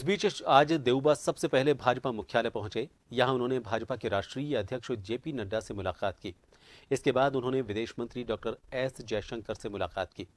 इस बीच आज देवबा सबसे पहले भाजपा मुख्यालय पहुंचे यहां उन्होंने भाजपा के राष्ट्रीय अध्यक्ष जेपी नड्डा से मुलाकात की इसके बाद उन्होंने विदेश मंत्री डॉक्टर एस जयशंकर से मुलाकात की